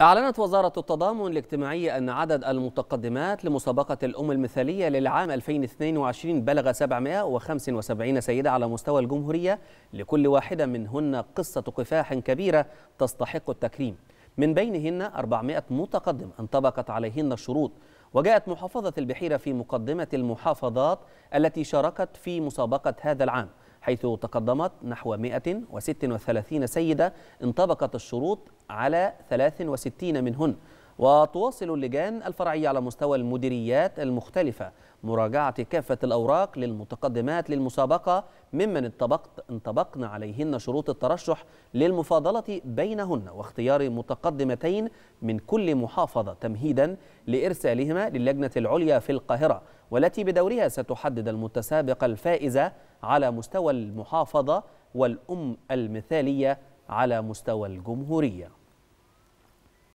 أعلنت وزارة التضامن الاجتماعي أن عدد المتقدمات لمسابقة الأم المثالية للعام 2022 بلغ 775 سيدة على مستوى الجمهورية لكل واحدة منهن قصة كفاح كبيرة تستحق التكريم من بينهن 400 متقدم انطبقت عليهن الشروط وجاءت محافظة البحيرة في مقدمة المحافظات التي شاركت في مسابقة هذا العام حيث تقدمت نحو 136 سيدة انطبقت الشروط على 63 منهن وتواصل اللجان الفرعية على مستوى المديريات المختلفة مراجعة كافة الأوراق للمتقدمات للمسابقة ممن انطبقت انطبقن عليهن شروط الترشح للمفاضلة بينهن واختيار متقدمتين من كل محافظة تمهيدا لإرسالهما للجنة العليا في القاهرة والتي بدورها ستحدد المتسابق الفائزة على مستوى المحافظة والأم المثالية على مستوى الجمهورية